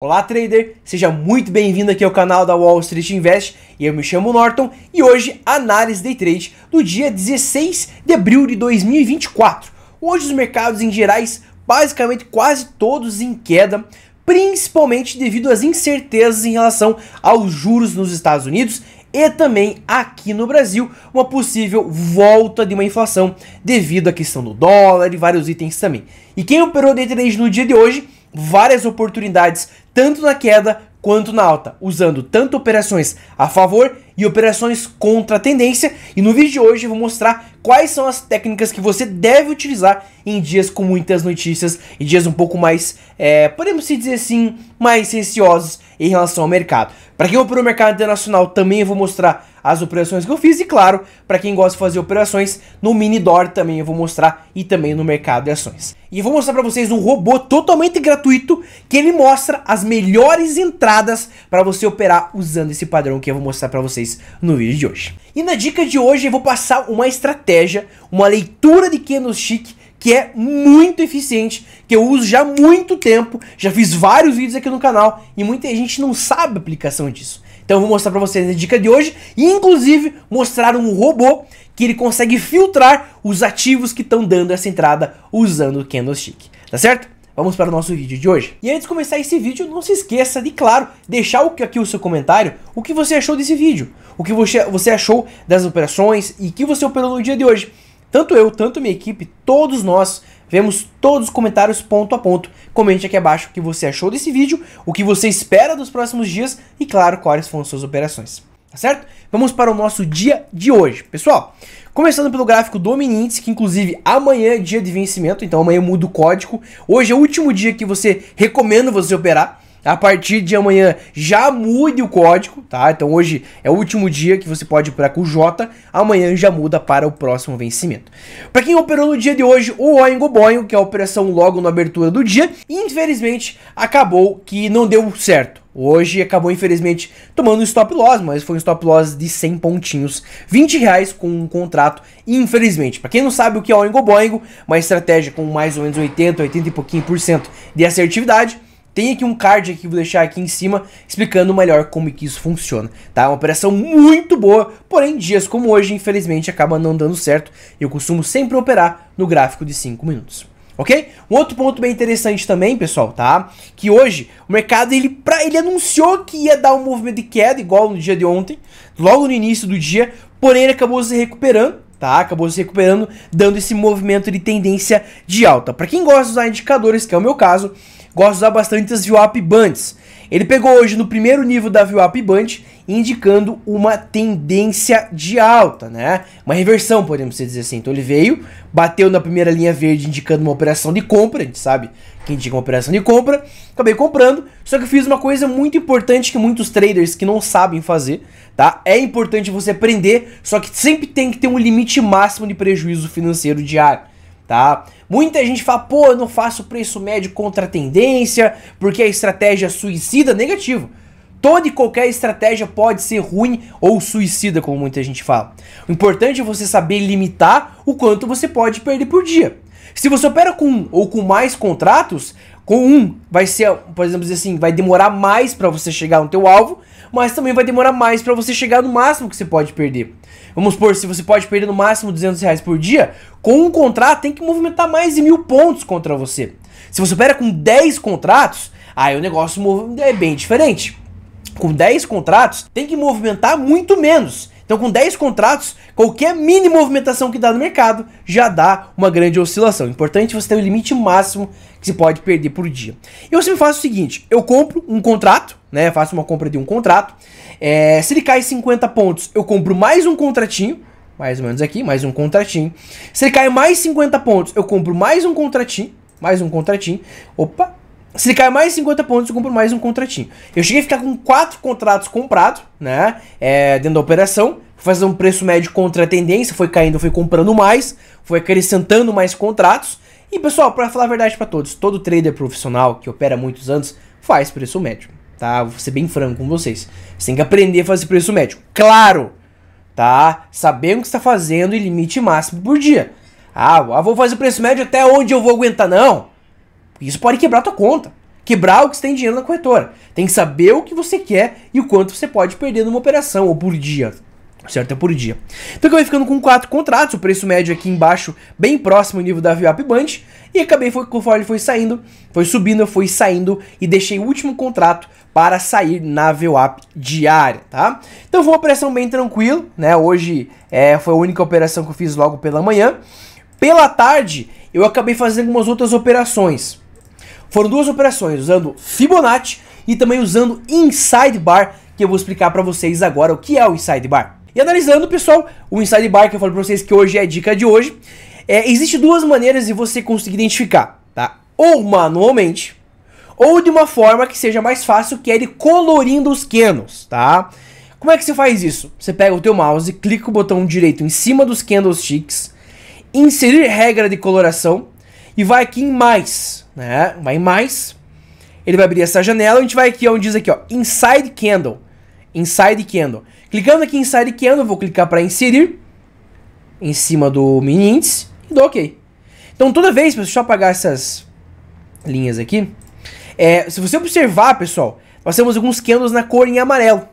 Olá trader, seja muito bem-vindo aqui ao canal da Wall Street Invest. Eu me chamo Norton e hoje análise day trade do dia 16 de abril de 2024. Hoje os mercados em gerais, basicamente quase todos em queda, principalmente devido às incertezas em relação aos juros nos Estados Unidos e também aqui no Brasil uma possível volta de uma inflação devido à questão do dólar e vários itens também. E quem operou day trade no dia de hoje várias oportunidades tanto na queda quanto na alta, usando tanto operações a favor e operações contra a tendência. E no vídeo de hoje eu vou mostrar quais são as técnicas que você deve utilizar em dias com muitas notícias e dias um pouco mais, é, podemos dizer assim, mais receosos em relação ao mercado. Para quem opera o mercado internacional também eu vou mostrar as operações que eu fiz e claro, para quem gosta de fazer operações no mini door também eu vou mostrar e também no mercado de ações. E vou mostrar para vocês um robô totalmente gratuito que ele mostra as melhores entradas para você operar usando esse padrão que eu vou mostrar para vocês vocês no vídeo de hoje. E na dica de hoje eu vou passar uma estratégia, uma leitura de candlestick que é muito eficiente, que eu uso já há muito tempo, já fiz vários vídeos aqui no canal e muita gente não sabe a aplicação disso. Então eu vou mostrar para vocês a dica de hoje e inclusive mostrar um robô que ele consegue filtrar os ativos que estão dando essa entrada usando o candlestick, tá certo? vamos para o nosso vídeo de hoje. E antes de começar esse vídeo, não se esqueça de, claro, deixar aqui o seu comentário, o que você achou desse vídeo, o que você achou das operações e que você operou no dia de hoje. Tanto eu, tanto minha equipe, todos nós vemos todos os comentários ponto a ponto. Comente aqui abaixo o que você achou desse vídeo, o que você espera dos próximos dias e, claro, quais foram suas operações tá certo? Vamos para o nosso dia de hoje. Pessoal, começando pelo gráfico do mini índice, que inclusive amanhã é dia de vencimento, então amanhã muda o código. Hoje é o último dia que você recomendo você operar. A partir de amanhã já mude o código, tá? Então hoje é o último dia que você pode operar com o J, amanhã já muda para o próximo vencimento. Para quem operou no dia de hoje, o Oingo Boingo, que é a operação logo na abertura do dia, infelizmente acabou que não deu certo. Hoje acabou, infelizmente, tomando um stop loss, mas foi um stop loss de 100 pontinhos, 20 reais com um contrato, infelizmente. Para quem não sabe o que é Oingo Boingo, uma estratégia com mais ou menos 80, 80 e pouquinho por cento de assertividade, tem aqui um card que vou deixar aqui em cima explicando melhor como que isso funciona, tá? É uma operação muito boa, porém dias como hoje, infelizmente, acaba não dando certo. Eu costumo sempre operar no gráfico de 5 minutos ok? Um outro ponto bem interessante também, pessoal, tá? Que hoje o mercado ele, pra, ele anunciou que ia dar um movimento de queda, igual no dia de ontem, logo no início do dia, porém ele acabou se recuperando, tá? Acabou se recuperando, dando esse movimento de tendência de alta. Para quem gosta de usar indicadores, que é o meu caso, gosto de usar bastante as VWAP Bands. Ele pegou hoje no primeiro nível da VWAP Band indicando uma tendência de alta, né? Uma reversão, podemos dizer assim. Então ele veio, bateu na primeira linha verde indicando uma operação de compra, a gente sabe que indica uma operação de compra, acabei comprando, só que fiz uma coisa muito importante que muitos traders que não sabem fazer, tá? É importante você aprender, só que sempre tem que ter um limite máximo de prejuízo financeiro diário tá? Muita gente fala, pô, eu não faço preço médio contra a tendência, porque a estratégia suicida negativo. Toda e qualquer estratégia pode ser ruim ou suicida, como muita gente fala. O importante é você saber limitar o quanto você pode perder por dia. Se você opera com um ou com mais contratos, com um vai ser, por exemplo, assim, vai demorar mais para você chegar no teu alvo, mas também vai demorar mais para você chegar no máximo que você pode perder. Vamos supor, se você pode perder no máximo 200 reais por dia, com um contrato tem que movimentar mais de mil pontos contra você. Se você opera com 10 contratos, aí o negócio é bem diferente com 10 contratos, tem que movimentar muito menos. Então, com 10 contratos, qualquer mini movimentação que dá no mercado já dá uma grande oscilação. Importante você ter o limite máximo que se pode perder por dia. Eu sempre faço o seguinte: eu compro um contrato, né? Faço uma compra de um contrato. É, se ele cai 50 pontos, eu compro mais um contratinho. Mais ou menos aqui, mais um contratinho. Se ele cai mais 50 pontos, eu compro mais um contratinho. Mais um contratinho. Opa, se ele cair mais 50 pontos, eu compro mais um contratinho. Eu cheguei a ficar com quatro contratos comprados, né? É, dentro da operação. Fazer um preço médio contra a tendência. Foi caindo, foi comprando mais. Foi acrescentando mais contratos. E pessoal, para falar a verdade para todos, todo trader profissional que opera muitos anos faz preço médio, tá? Vou ser bem franco com vocês. Você tem que aprender a fazer preço médio. Claro, tá? Sabendo o que está fazendo e limite máximo por dia. Ah, vou fazer preço médio até onde eu vou aguentar, não. Isso pode quebrar a tua conta. Quebrar o que você tem dinheiro na corretora. Tem que saber o que você quer e o quanto você pode perder numa operação ou por dia. Certo? É por dia. Então acabei ficando com quatro contratos, o preço médio aqui embaixo, bem próximo ao nível da VWAP Band. E acabei, foi, conforme ele foi saindo, foi subindo, eu fui saindo e deixei o último contrato para sair na VWAP diária, tá? Então foi uma operação bem tranquila, né? Hoje é, foi a única operação que eu fiz logo pela manhã. Pela tarde, eu acabei fazendo algumas outras operações. Foram duas operações, usando Fibonacci e também usando Inside Bar, que eu vou explicar para vocês agora o que é o Inside Bar. E analisando, pessoal, o Inside Bar que eu falei para vocês que hoje é a dica de hoje, é, existe duas maneiras de você conseguir identificar, tá? Ou manualmente, ou de uma forma que seja mais fácil, que é ele colorindo os candles, tá? Como é que você faz isso? Você pega o teu mouse, clica o botão direito em cima dos candlesticks, inserir regra de coloração, e vai aqui em mais, né? Vai em mais. Ele vai abrir essa janela, a gente vai aqui onde diz aqui, ó, Inside Candle. Inside Candle. Clicando aqui em Inside Candle, vou clicar para inserir em cima do mini índice e dou OK. Então toda vez, deixa eu apagar essas linhas aqui. É, se você observar, pessoal, nós temos alguns candles na cor em amarelo.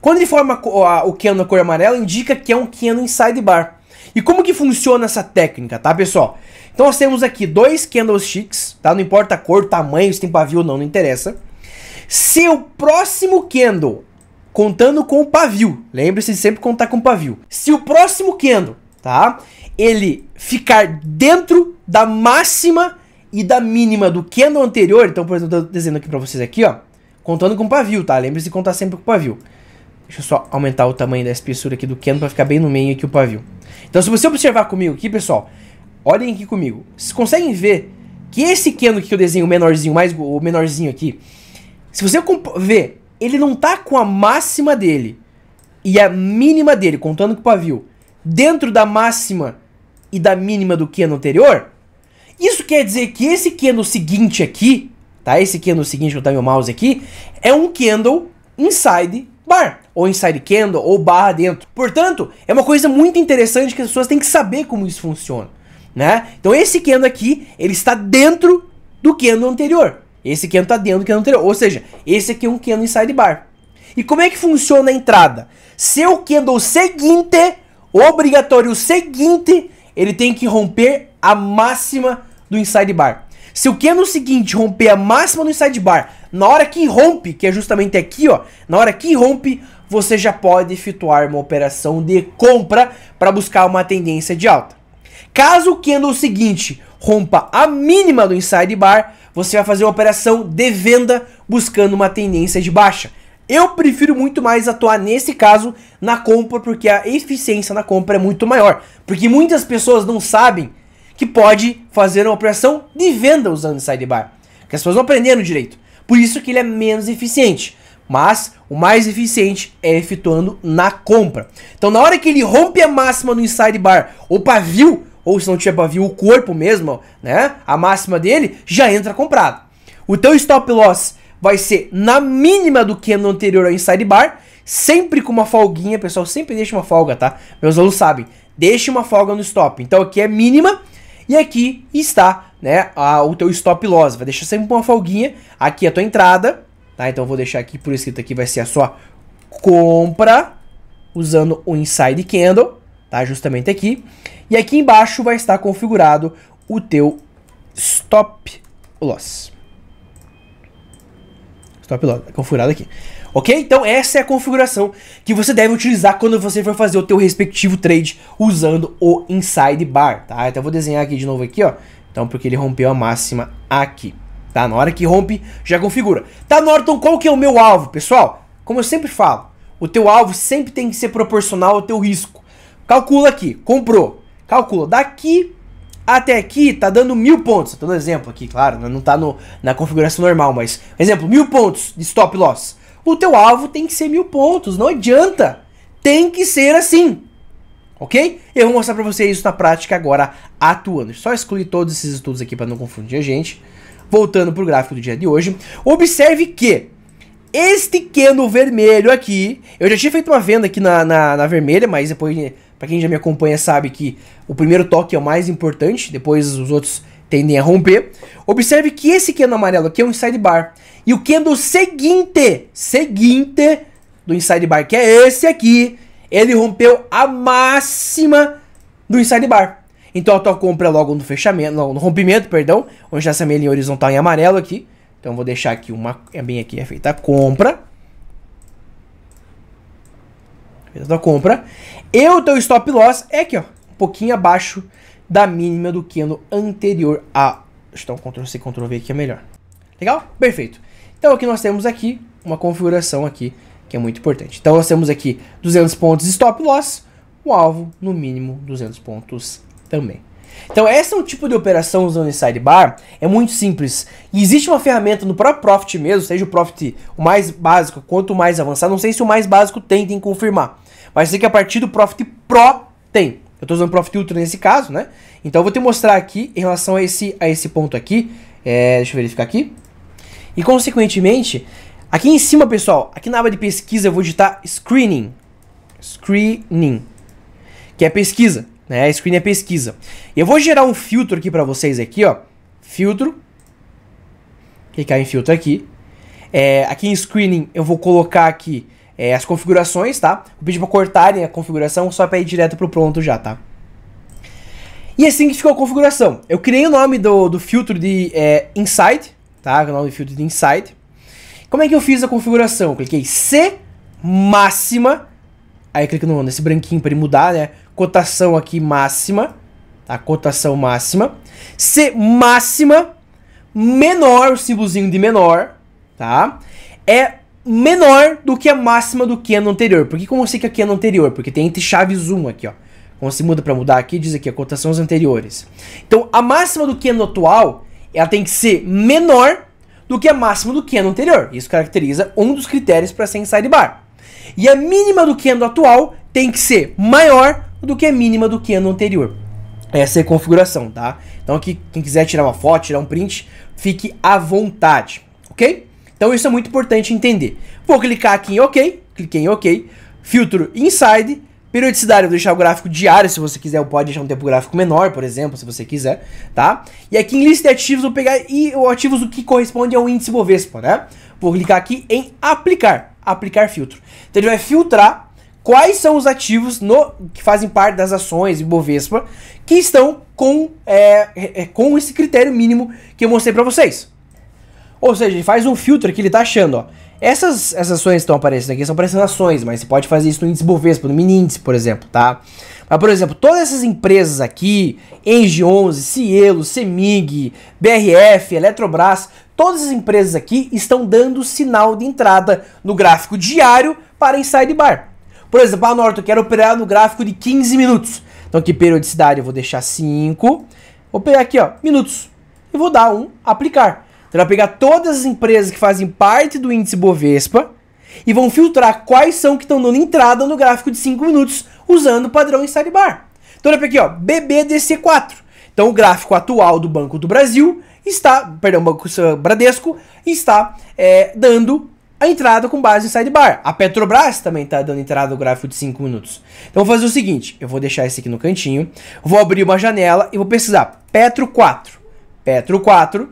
Quando ele forma o candle na cor amarela, indica que é um candle inside bar. E como que funciona essa técnica, tá, pessoal? Então nós temos aqui dois candlesticks, tá? Não importa a cor, tamanho, se tem pavio ou não, não interessa. Se o próximo candle, contando com o pavio, lembre-se de sempre contar com o pavio. Se o próximo candle, tá? Ele ficar dentro da máxima e da mínima do candle anterior, então por exemplo, eu tô desenhando aqui para vocês aqui, ó, contando com o pavio, tá? Lembre-se de contar sempre com o pavio. Deixa eu só aumentar o tamanho da espessura aqui do cano para ficar bem no meio aqui o pavio. Então se você observar comigo aqui, pessoal, olhem aqui comigo. Vocês conseguem ver que esse cano que eu desenho menorzinho, mais o menorzinho aqui, se você ver, ele não tá com a máxima dele e a mínima dele, contando com o pavio, dentro da máxima e da mínima do cano anterior, isso quer dizer que esse candle seguinte aqui, tá? Esse candle seguinte que eu tenho o mouse aqui, é um candle inside bar, ou inside candle, ou barra dentro. Portanto, é uma coisa muito interessante que as pessoas têm que saber como isso funciona, né? Então esse candle aqui, ele está dentro do candle anterior. Esse candle está dentro do candle anterior, ou seja, esse aqui é um candle inside bar. E como é que funciona a entrada? Seu candle seguinte, obrigatório seguinte, ele tem que romper a máxima do inside bar. Se o candle seguinte romper a máxima no sidebar, na hora que rompe, que é justamente aqui, ó, na hora que rompe, você já pode efetuar uma operação de compra para buscar uma tendência de alta. Caso o candle seguinte rompa a mínima do inside bar, você vai fazer uma operação de venda buscando uma tendência de baixa. Eu prefiro muito mais atuar nesse caso na compra porque a eficiência na compra é muito maior, porque muitas pessoas não sabem que pode fazer uma operação de venda usando sidebar. Que as pessoas não aprenderam direito. Por isso que ele é menos eficiente. Mas o mais eficiente é efetuando na compra. Então na hora que ele rompe a máxima no inside bar ou pavio, ou se não tiver pavio, o corpo mesmo, né? A máxima dele já entra comprado. O teu stop loss vai ser na mínima do que no anterior ao inside bar, sempre com uma folguinha, pessoal, sempre deixa uma folga, tá? Meus alunos sabem, deixa uma folga no stop. Então aqui é mínima e aqui está né, a, o teu stop loss. Vai deixar sempre uma folguinha. Aqui é a tua entrada. Tá? Então eu vou deixar aqui por escrito aqui, vai ser a sua compra usando o Inside Candle, tá? Justamente aqui. E aqui embaixo vai estar configurado o teu stop loss. Stop loss, configurado aqui. Ok? Então essa é a configuração que você deve utilizar quando você for fazer o teu respectivo trade usando o inside bar, tá? Então eu vou desenhar aqui de novo aqui, ó. Então porque ele rompeu a máxima aqui, tá? Na hora que rompe, já configura. Tá, Norton, qual que é o meu alvo, pessoal? Como eu sempre falo, o teu alvo sempre tem que ser proporcional ao teu risco. Calcula aqui, comprou. Calcula daqui até aqui tá dando mil pontos. Estou dando exemplo aqui, claro, né? não tá no, na configuração normal, mas exemplo, mil pontos de stop loss o teu alvo tem que ser mil pontos. Não adianta. Tem que ser assim. Ok? Eu vou mostrar para vocês isso na prática agora, atuando. Só excluir todos esses estudos aqui para não confundir a gente. Voltando pro gráfico do dia de hoje. Observe que este queno vermelho aqui, eu já tinha feito uma venda aqui na, na, na vermelha, mas depois, para quem já me acompanha sabe que o primeiro toque é o mais importante, depois os outros tendem a romper. Observe que esse queno amarelo aqui é um sidebar. E o candle é seguinte, seguinte do inside bar, que é esse aqui, ele rompeu a máxima do inside bar. Então a tua compra é logo no fechamento, no rompimento, perdão, onde já essa em horizontal em amarelo aqui. Então vou deixar aqui uma, é bem aqui é feita a compra. Feita a compra. E o teu stop loss é aqui, ó, um pouquinho abaixo da mínima do candle anterior a ah, Então Ctrl C Ctrl V aqui é melhor. Legal? Perfeito. Então aqui nós temos aqui uma configuração aqui que é muito importante. Então nós temos aqui 200 pontos stop loss, o alvo no mínimo 200 pontos também. Então esse é um tipo de operação usando inside bar, é muito simples. E existe uma ferramenta no próprio Profit mesmo, seja o Profit o mais básico quanto o mais avançado, não sei se o mais básico tem, tem que confirmar. Mas sei que a partir do Profit Pro tem. Eu estou usando o Profit Ultra nesse caso, né? Então eu vou te mostrar aqui em relação a esse, a esse ponto aqui. É, deixa eu verificar aqui. E consequentemente, aqui em cima, pessoal, aqui na aba de pesquisa eu vou digitar screening. Screening. Que é pesquisa, né? Screening é pesquisa. E eu vou gerar um filtro aqui para vocês aqui, ó. Filtro. Clicar em filtro aqui. É, aqui em screening eu vou colocar aqui é, as configurações, tá? Vou pedir para cortarem a configuração só para ir direto pro pronto já, tá? E assim que ficou a configuração. Eu criei o nome do, do filtro de é, Insight, tá? Canal de Inside. Como é que eu fiz a configuração? Eu cliquei C máxima, aí clico no, nesse branquinho para ele mudar, né? Cotação aqui máxima, tá? Cotação máxima. C máxima, menor, o símbolozinho de menor, tá? É menor do que a máxima do cano anterior. Por que, como eu sei que aqui é anterior? Porque tem entre chaves 1 aqui, ó. Quando se muda para mudar aqui, diz aqui, a cotação anteriores. Então, a máxima do cano atual ela tem que ser menor do que a máxima do ano anterior. Isso caracteriza um dos critérios para ser inside bar E a mínima do ano atual tem que ser maior do que a mínima do ano anterior. Essa é a configuração, tá? Então aqui, quem quiser tirar uma foto, tirar um print, fique à vontade, ok? Então isso é muito importante entender. Vou clicar aqui em OK, cliquei em OK, filtro Inside Periodicidade, eu vou deixar o gráfico diário, se você quiser, eu pode deixar um tempo gráfico menor, por exemplo, se você quiser, tá? E aqui em lista de ativos, eu vou pegar e o ativo o que corresponde ao índice Bovespa, né? Vou clicar aqui em aplicar, aplicar filtro. Então ele vai filtrar quais são os ativos no, que fazem parte das ações Bovespa que estão com, é, é, é, com esse critério mínimo que eu mostrei para vocês. Ou seja, ele faz um filtro que ele tá achando, ó. Essas, essas ações que estão aparecendo aqui são parecendo ações, mas você pode fazer isso no índice Bovespa, no mini índice, por exemplo, tá? Mas, por exemplo, todas essas empresas aqui, Engie 11, Cielo, Semig, BRF, Eletrobras, todas as empresas aqui estão dando sinal de entrada no gráfico diário para inside bar. Por exemplo, a ah, eu quero operar no gráfico de 15 minutos. Então aqui periodicidade eu vou deixar 5. Vou pegar aqui, ó, minutos. E vou dar um aplicar. Então, vai pegar todas as empresas que fazem parte do índice Bovespa e vão filtrar quais são que estão dando entrada no gráfico de 5 minutos usando o padrão inside Bar. Então, olha aqui, ó, BBDC4. Então, o gráfico atual do Banco do Brasil está, perdão, Banco eh, Bradesco está é, dando a entrada com base em sidebar. A Petrobras também está dando entrada no gráfico de 5 minutos. Então vou fazer o seguinte, eu vou deixar esse aqui no cantinho, vou abrir uma janela e vou pesquisar Petro 4. Petro 4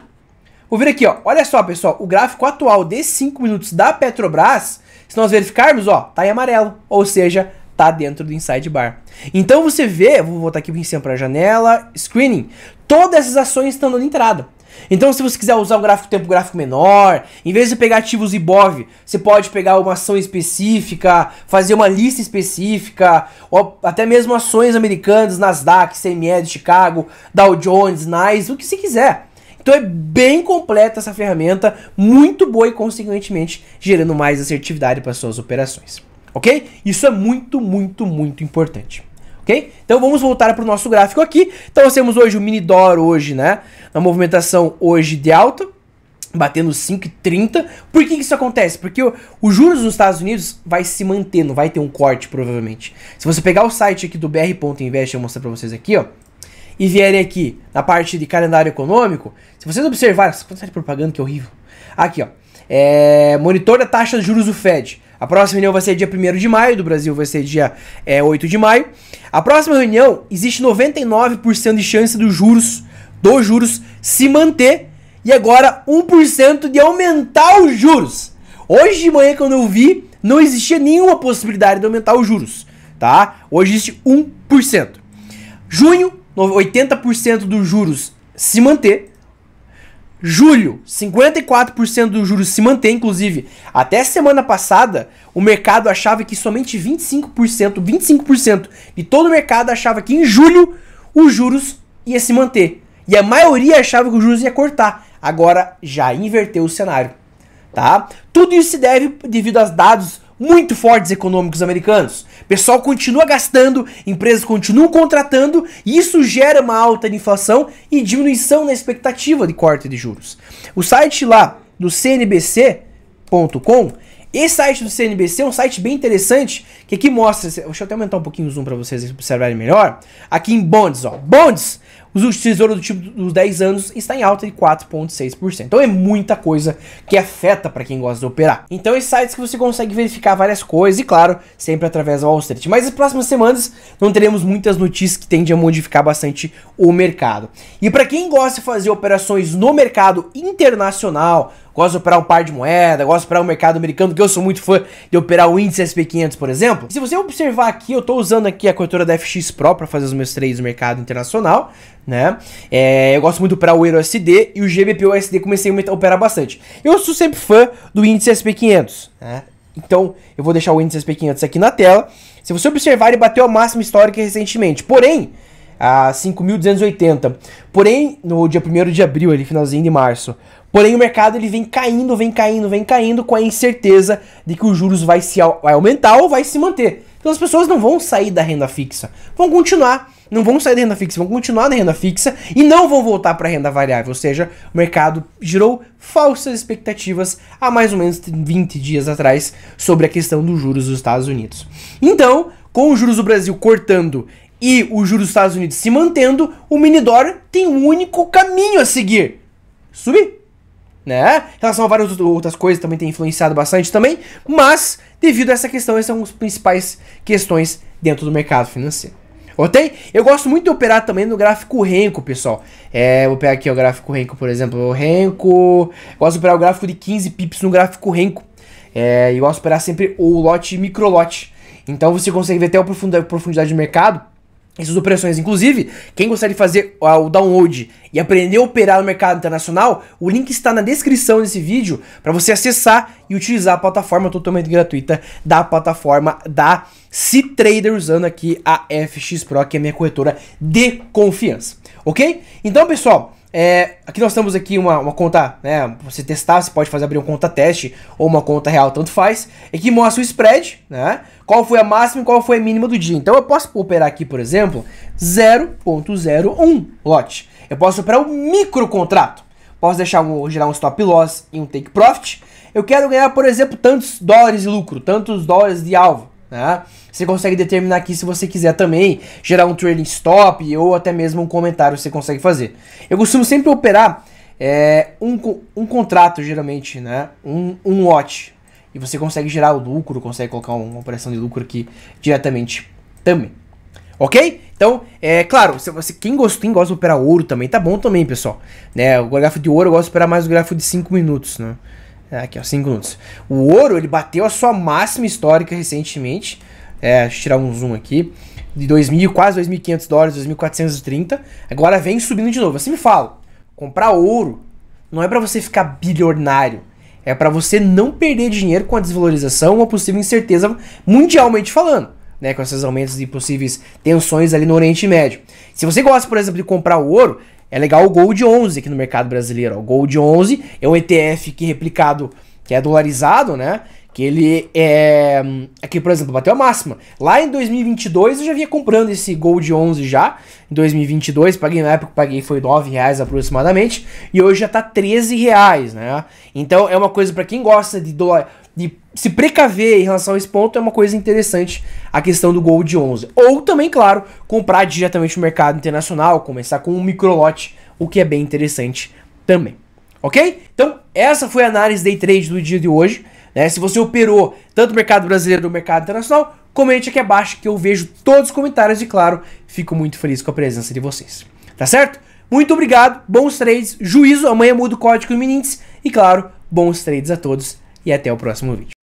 Vou vir aqui, ó. Olha só, pessoal. O gráfico atual de 5 minutos da Petrobras, se nós verificarmos, ó, tá em amarelo. Ou seja, tá dentro do inside bar. Então você vê, vou voltar aqui em cima para a janela, screening, todas essas ações estão dando entrada. Então se você quiser usar um gráfico tempo gráfico menor, em vez de pegar ativos IBOV, você pode pegar uma ação específica, fazer uma lista específica, ou até mesmo ações americanas, Nasdaq, CME de Chicago, Dow Jones, Nice, o que você quiser. Então é bem completa essa ferramenta, muito boa e consequentemente gerando mais assertividade para suas operações. Ok? Isso é muito, muito, muito importante. Ok? Então vamos voltar para o nosso gráfico aqui. Então nós temos hoje o mini dólar hoje, né? Na movimentação hoje de alta, batendo 5,30. Por que isso acontece? Porque os juros nos Estados Unidos vai se mantendo, vai ter um corte provavelmente. Se você pegar o site aqui do br.invest, eu vou mostrar para vocês aqui, ó e vierem aqui na parte de calendário econômico, se vocês observarem, essa quantidade de propaganda que é horrível. Aqui, ó. É, monitor da taxa de juros do Fed. A próxima reunião vai ser dia 1 de maio, do Brasil vai ser dia é, 8 de maio. A próxima reunião existe 99% de chance dos juros, dos juros se manter e agora 1% de aumentar os juros. Hoje de manhã quando eu vi, não existia nenhuma possibilidade de aumentar os juros, tá? Hoje existe 1%. Junho 80% dos juros se manter. Julho, 54% dos juros se manter. inclusive. Até semana passada, o mercado achava que somente 25%, 25% de todo o mercado achava que em julho os juros ia se manter. E a maioria achava que os juros ia cortar. Agora já inverteu o cenário, tá? Tudo isso se deve devido aos dados muito fortes econômicos americanos. pessoal continua gastando, empresas continuam contratando, e isso gera uma alta de inflação e diminuição na expectativa de corte de juros. O site lá do cnbc.com, esse site do CNBC é um site bem interessante, que aqui mostra, deixa eu até aumentar um pouquinho o zoom para vocês observarem melhor, aqui em bonds, ó, bonds os últimos tesouros do tipo dos 10 anos está em alta de 4,6%. Então é muita coisa que afeta para quem gosta de operar. Então esses é sites que você consegue verificar várias coisas e claro, sempre através do Wall Street. Mas nas próximas semanas não teremos muitas notícias que tendem a modificar bastante o mercado. E para quem gosta de fazer operações no mercado internacional, gosto de operar um par de moeda, gosto de operar o um mercado americano, que eu sou muito fã de operar o índice SP500, por exemplo. se você observar aqui, eu estou usando aqui a corretora da FX Pro para fazer os meus trades no mercado internacional, né? É, eu gosto muito de operar o EURUSD e o GBP-USD comecei a operar bastante. Eu sou sempre fã do índice SP500, né? Então, eu vou deixar o índice SP500 aqui na tela. Se você observar, ele bateu a máxima histórica recentemente. Porém, a 5.280. Porém, no dia 1 de abril, ali, finalzinho de março. Porém, o mercado ele vem caindo, vem caindo, vem caindo com a incerteza de que os juros vai, se, vai aumentar ou vai se manter. Então as pessoas não vão sair da renda fixa, vão continuar. Não vão sair da renda fixa, vão continuar na renda fixa e não vão voltar para a renda variável. Ou seja, o mercado gerou falsas expectativas há mais ou menos 20 dias atrás sobre a questão dos juros dos Estados Unidos. Então, com os juros do Brasil cortando e o juro dos Estados Unidos se mantendo, o mini dólar tem um único caminho a seguir: subir. Né? Em relação a várias outras coisas também tem influenciado bastante também, mas devido a essa questão, essas são as principais questões dentro do mercado financeiro. Ok? Eu gosto muito de operar também no gráfico Renko, pessoal. É, vou pegar aqui o gráfico Renko, por exemplo. O Renko. Gosto de operar o gráfico de 15 pips no gráfico Renko. É, gosto de operar sempre o lote e micro lote. Então você consegue ver até a profundidade do mercado essas operações. Inclusive, quem gostaria de fazer o download e aprender a operar no mercado internacional, o link está na descrição desse vídeo para você acessar e utilizar a plataforma totalmente gratuita da plataforma da C-Trader, usando aqui a FX Pro, que é a minha corretora de confiança. Ok? Então, pessoal, é, aqui nós temos aqui uma, uma conta, né? Pra você testar, você pode fazer abrir uma conta teste ou uma conta real, tanto faz. E que mostra o spread, né? Qual foi a máxima e qual foi a mínima do dia. Então eu posso operar aqui, por exemplo, 0.01 lote. Eu posso operar um micro contrato. Posso deixar um, gerar um stop loss e um take profit. Eu quero ganhar, por exemplo, tantos dólares de lucro, tantos dólares de alvo, né? Você consegue determinar aqui se você quiser também gerar um trailing stop ou até mesmo um comentário você consegue fazer. Eu costumo sempre operar é, um, um contrato, geralmente, né? Um, um watch. E você consegue gerar o lucro, consegue colocar uma operação de lucro aqui diretamente também. Ok? Então, é claro, se você, quem, gosta, quem gosta de operar ouro também, tá bom também, pessoal. Né, o gráfico de ouro eu gosto de operar mais o gráfico de 5 minutos, né? É, aqui, ó, 5 minutos. O ouro, ele bateu a sua máxima histórica recentemente, é, deixa eu tirar um zoom aqui. De 2.000, quase 2.500 dólares, 2.430. Agora vem subindo de novo. Assim me falo, comprar ouro não é para você ficar bilionário. É para você não perder dinheiro com a desvalorização ou possível incerteza mundialmente falando. Né, com esses aumentos de possíveis tensões ali no Oriente Médio. Se você gosta, por exemplo, de comprar ouro, é legal o Gold 11 aqui no mercado brasileiro. O Gold 11 é um ETF que é replicado, que é dolarizado, né? Que ele é. Aqui, é por exemplo, bateu a máxima. Lá em 2022 eu já vinha comprando esse Gold 11 já. Em 2022, paguei na época, paguei foi 9 reais aproximadamente. E hoje já tá 13 reais, né? Então é uma coisa para quem gosta de, dólar, de se precaver em relação a esse ponto, é uma coisa interessante a questão do Gold 11. Ou também, claro, comprar diretamente no mercado internacional, começar com um micro lote o que é bem interessante também. Ok? Então, essa foi a análise day trade do dia de hoje. Né? Se você operou tanto no mercado brasileiro como no mercado internacional, comente aqui abaixo que eu vejo todos os comentários e, claro, fico muito feliz com a presença de vocês. Tá certo? Muito obrigado, bons trades, juízo, amanhã muda o código do Minintes e, claro, bons trades a todos e até o próximo vídeo.